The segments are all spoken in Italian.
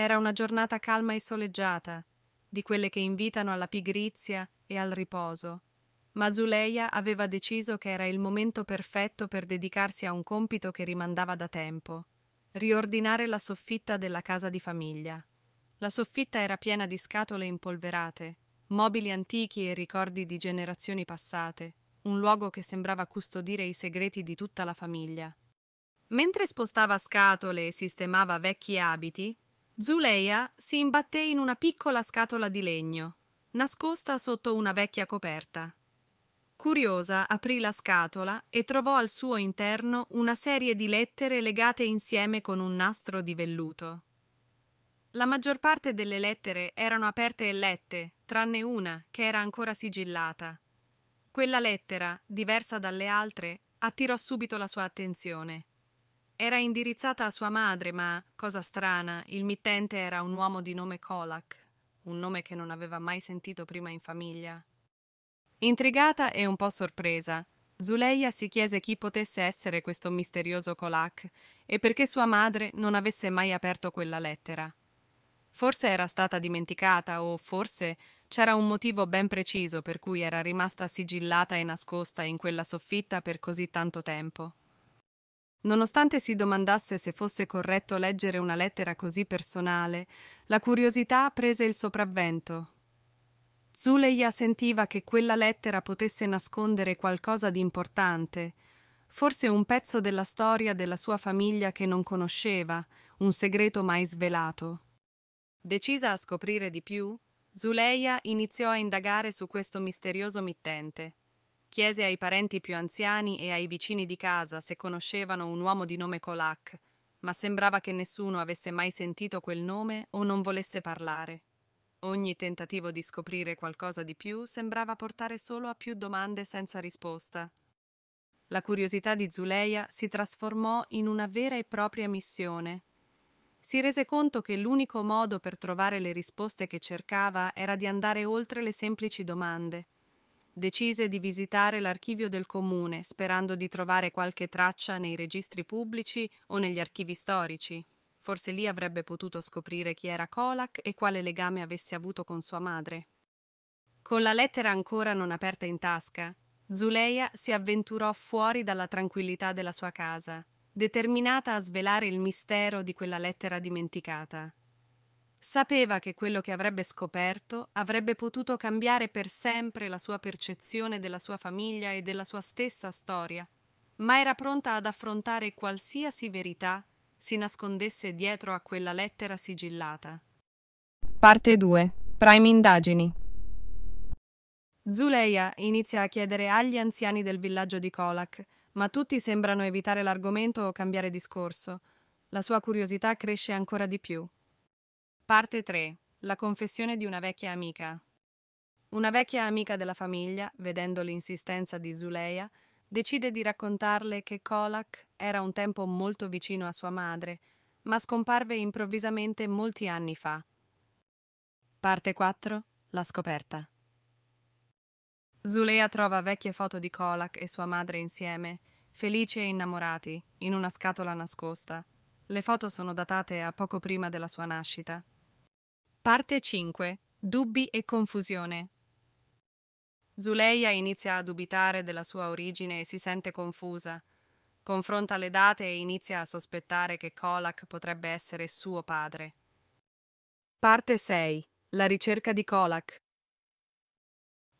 Era una giornata calma e soleggiata, di quelle che invitano alla pigrizia e al riposo. Ma Zuleia aveva deciso che era il momento perfetto per dedicarsi a un compito che rimandava da tempo, riordinare la soffitta della casa di famiglia. La soffitta era piena di scatole impolverate, mobili antichi e ricordi di generazioni passate, un luogo che sembrava custodire i segreti di tutta la famiglia. Mentre spostava scatole e sistemava vecchi abiti, Zuleia si imbatté in una piccola scatola di legno, nascosta sotto una vecchia coperta. Curiosa, aprì la scatola e trovò al suo interno una serie di lettere legate insieme con un nastro di velluto. La maggior parte delle lettere erano aperte e lette, tranne una che era ancora sigillata. Quella lettera, diversa dalle altre, attirò subito la sua attenzione. Era indirizzata a sua madre, ma, cosa strana, il mittente era un uomo di nome Kolak, un nome che non aveva mai sentito prima in famiglia. Intrigata e un po' sorpresa, Zuleia si chiese chi potesse essere questo misterioso Kolak e perché sua madre non avesse mai aperto quella lettera. Forse era stata dimenticata o forse c'era un motivo ben preciso per cui era rimasta sigillata e nascosta in quella soffitta per così tanto tempo. Nonostante si domandasse se fosse corretto leggere una lettera così personale, la curiosità prese il sopravvento. Zuleia sentiva che quella lettera potesse nascondere qualcosa di importante, forse un pezzo della storia della sua famiglia che non conosceva, un segreto mai svelato. Decisa a scoprire di più, Zuleia iniziò a indagare su questo misterioso mittente. Chiese ai parenti più anziani e ai vicini di casa se conoscevano un uomo di nome Colac, ma sembrava che nessuno avesse mai sentito quel nome o non volesse parlare. Ogni tentativo di scoprire qualcosa di più sembrava portare solo a più domande senza risposta. La curiosità di Zuleia si trasformò in una vera e propria missione. Si rese conto che l'unico modo per trovare le risposte che cercava era di andare oltre le semplici domande decise di visitare l'archivio del comune sperando di trovare qualche traccia nei registri pubblici o negli archivi storici. Forse lì avrebbe potuto scoprire chi era Colac e quale legame avesse avuto con sua madre. Con la lettera ancora non aperta in tasca, Zuleia si avventurò fuori dalla tranquillità della sua casa, determinata a svelare il mistero di quella lettera dimenticata. Sapeva che quello che avrebbe scoperto avrebbe potuto cambiare per sempre la sua percezione della sua famiglia e della sua stessa storia, ma era pronta ad affrontare qualsiasi verità si nascondesse dietro a quella lettera sigillata. Parte 2. Prime indagini. Zuleia inizia a chiedere agli anziani del villaggio di Kolak, ma tutti sembrano evitare l'argomento o cambiare discorso. La sua curiosità cresce ancora di più. Parte 3. La confessione di una vecchia amica. Una vecchia amica della famiglia, vedendo l'insistenza di Zuleia, decide di raccontarle che Kolak era un tempo molto vicino a sua madre, ma scomparve improvvisamente molti anni fa. Parte 4. La scoperta. Zuleia trova vecchie foto di Kolak e sua madre insieme, felici e innamorati, in una scatola nascosta. Le foto sono datate a poco prima della sua nascita. Parte 5. Dubbi e confusione. Zuleia inizia a dubitare della sua origine e si sente confusa. Confronta le date e inizia a sospettare che Kolak potrebbe essere suo padre. Parte 6. La ricerca di Kolak.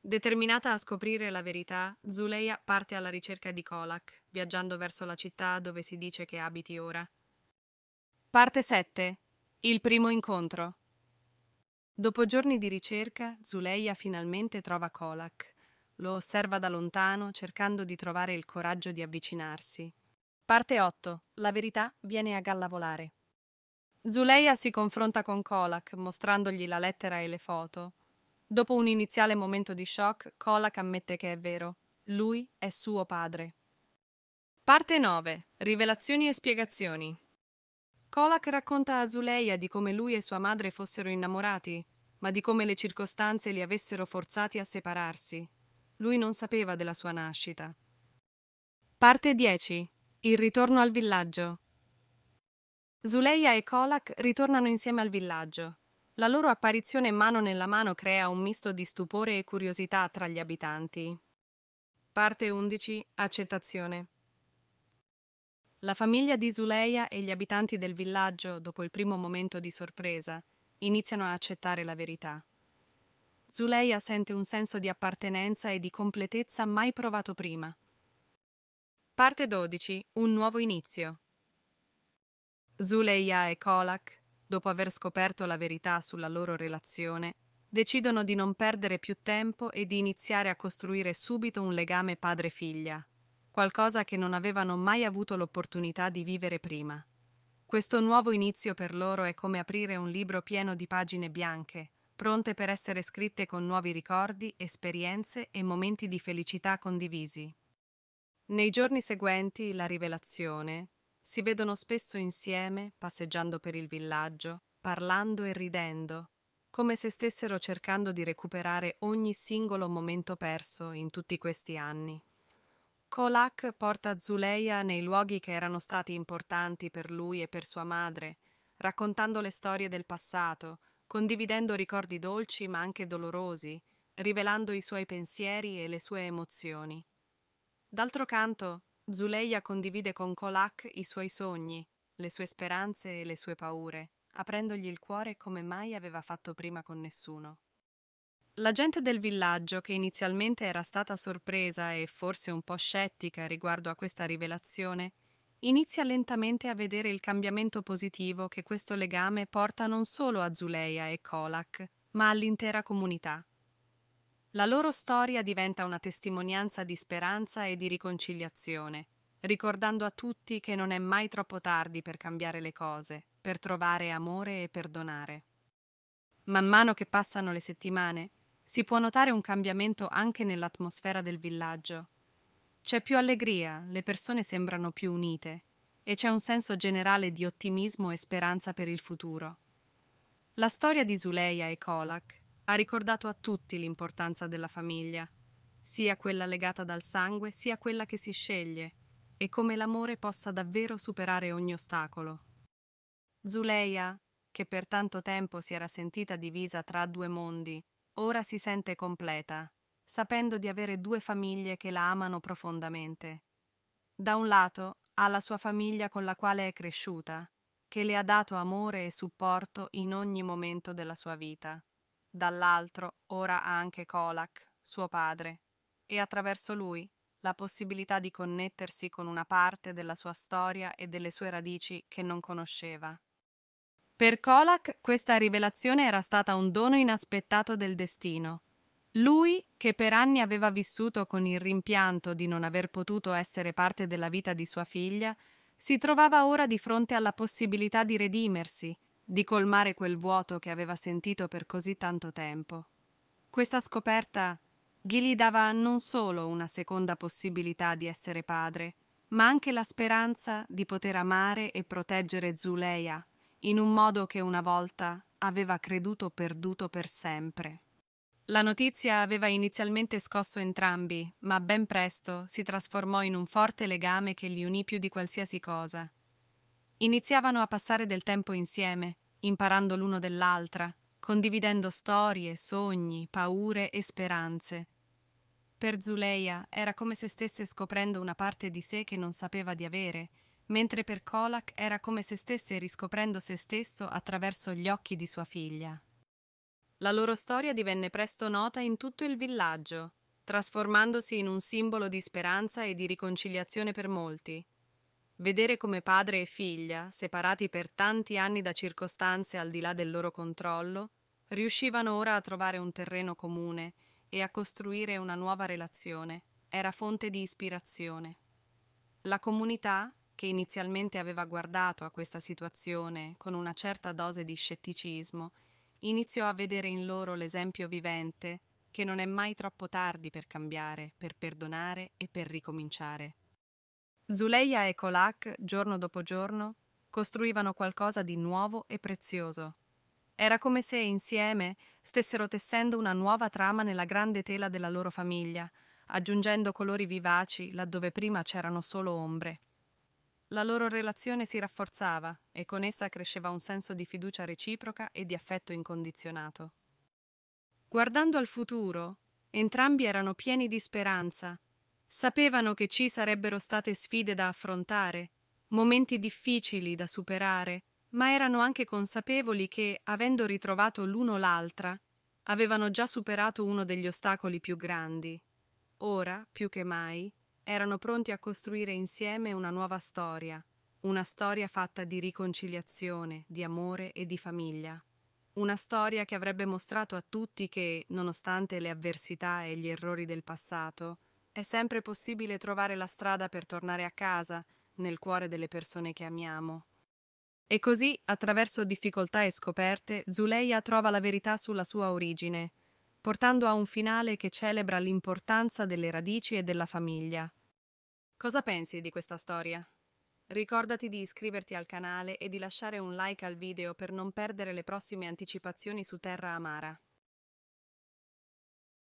Determinata a scoprire la verità, Zuleia parte alla ricerca di Kolak, viaggiando verso la città dove si dice che abiti ora. Parte 7. Il primo incontro. Dopo giorni di ricerca, Zuleia finalmente trova Kolak. Lo osserva da lontano, cercando di trovare il coraggio di avvicinarsi. Parte 8. La verità viene a gallavolare. Zuleia si confronta con Kolak, mostrandogli la lettera e le foto. Dopo un iniziale momento di shock, Kolak ammette che è vero. Lui è suo padre. Parte 9. Rivelazioni e spiegazioni. Kolak racconta a Zuleia di come lui e sua madre fossero innamorati, ma di come le circostanze li avessero forzati a separarsi. Lui non sapeva della sua nascita. Parte 10. Il ritorno al villaggio. Zuleia e Kolak ritornano insieme al villaggio. La loro apparizione mano nella mano crea un misto di stupore e curiosità tra gli abitanti. Parte 11. Accettazione. La famiglia di Zuleia e gli abitanti del villaggio, dopo il primo momento di sorpresa, iniziano a accettare la verità. Zuleia sente un senso di appartenenza e di completezza mai provato prima. Parte 12. Un nuovo inizio. Zuleia e Kolak, dopo aver scoperto la verità sulla loro relazione, decidono di non perdere più tempo e di iniziare a costruire subito un legame padre-figlia, qualcosa che non avevano mai avuto l'opportunità di vivere prima. Questo nuovo inizio per loro è come aprire un libro pieno di pagine bianche, pronte per essere scritte con nuovi ricordi, esperienze e momenti di felicità condivisi. Nei giorni seguenti la rivelazione si vedono spesso insieme, passeggiando per il villaggio, parlando e ridendo, come se stessero cercando di recuperare ogni singolo momento perso in tutti questi anni. Colac porta Zuleia nei luoghi che erano stati importanti per lui e per sua madre, raccontando le storie del passato, condividendo ricordi dolci ma anche dolorosi, rivelando i suoi pensieri e le sue emozioni. D'altro canto, Zuleia condivide con Colac i suoi sogni, le sue speranze e le sue paure, aprendogli il cuore come mai aveva fatto prima con nessuno. La gente del villaggio, che inizialmente era stata sorpresa e forse un po' scettica riguardo a questa rivelazione, inizia lentamente a vedere il cambiamento positivo che questo legame porta non solo a Zuleia e Kolak, ma all'intera comunità. La loro storia diventa una testimonianza di speranza e di riconciliazione, ricordando a tutti che non è mai troppo tardi per cambiare le cose, per trovare amore e perdonare. Man mano che passano le settimane, si può notare un cambiamento anche nell'atmosfera del villaggio. C'è più allegria, le persone sembrano più unite e c'è un senso generale di ottimismo e speranza per il futuro. La storia di Zuleia e Kolak ha ricordato a tutti l'importanza della famiglia, sia quella legata dal sangue sia quella che si sceglie, e come l'amore possa davvero superare ogni ostacolo. Zuleia, che per tanto tempo si era sentita divisa tra due mondi, Ora si sente completa, sapendo di avere due famiglie che la amano profondamente. Da un lato ha la sua famiglia con la quale è cresciuta, che le ha dato amore e supporto in ogni momento della sua vita. Dall'altro ora ha anche Kolak, suo padre, e attraverso lui la possibilità di connettersi con una parte della sua storia e delle sue radici che non conosceva. Per Colac questa rivelazione era stata un dono inaspettato del destino. Lui, che per anni aveva vissuto con il rimpianto di non aver potuto essere parte della vita di sua figlia, si trovava ora di fronte alla possibilità di redimersi, di colmare quel vuoto che aveva sentito per così tanto tempo. Questa scoperta gli dava non solo una seconda possibilità di essere padre, ma anche la speranza di poter amare e proteggere Zuleia in un modo che una volta aveva creduto perduto per sempre. La notizia aveva inizialmente scosso entrambi, ma ben presto si trasformò in un forte legame che li unì più di qualsiasi cosa. Iniziavano a passare del tempo insieme, imparando l'uno dell'altra, condividendo storie, sogni, paure e speranze. Per Zuleia era come se stesse scoprendo una parte di sé che non sapeva di avere, mentre per Colac era come se stesse riscoprendo se stesso attraverso gli occhi di sua figlia. La loro storia divenne presto nota in tutto il villaggio, trasformandosi in un simbolo di speranza e di riconciliazione per molti. Vedere come padre e figlia, separati per tanti anni da circostanze al di là del loro controllo, riuscivano ora a trovare un terreno comune e a costruire una nuova relazione, era fonte di ispirazione. La comunità, che inizialmente aveva guardato a questa situazione con una certa dose di scetticismo, iniziò a vedere in loro l'esempio vivente che non è mai troppo tardi per cambiare, per perdonare e per ricominciare. Zuleia e Colac, giorno dopo giorno, costruivano qualcosa di nuovo e prezioso. Era come se insieme stessero tessendo una nuova trama nella grande tela della loro famiglia, aggiungendo colori vivaci laddove prima c'erano solo ombre. La loro relazione si rafforzava e con essa cresceva un senso di fiducia reciproca e di affetto incondizionato. Guardando al futuro, entrambi erano pieni di speranza. Sapevano che ci sarebbero state sfide da affrontare, momenti difficili da superare, ma erano anche consapevoli che, avendo ritrovato l'uno l'altra, avevano già superato uno degli ostacoli più grandi. Ora, più che mai, erano pronti a costruire insieme una nuova storia, una storia fatta di riconciliazione, di amore e di famiglia. Una storia che avrebbe mostrato a tutti che, nonostante le avversità e gli errori del passato, è sempre possibile trovare la strada per tornare a casa, nel cuore delle persone che amiamo. E così, attraverso difficoltà e scoperte, Zuleia trova la verità sulla sua origine, portando a un finale che celebra l'importanza delle radici e della famiglia. Cosa pensi di questa storia? Ricordati di iscriverti al canale e di lasciare un like al video per non perdere le prossime anticipazioni su Terra Amara.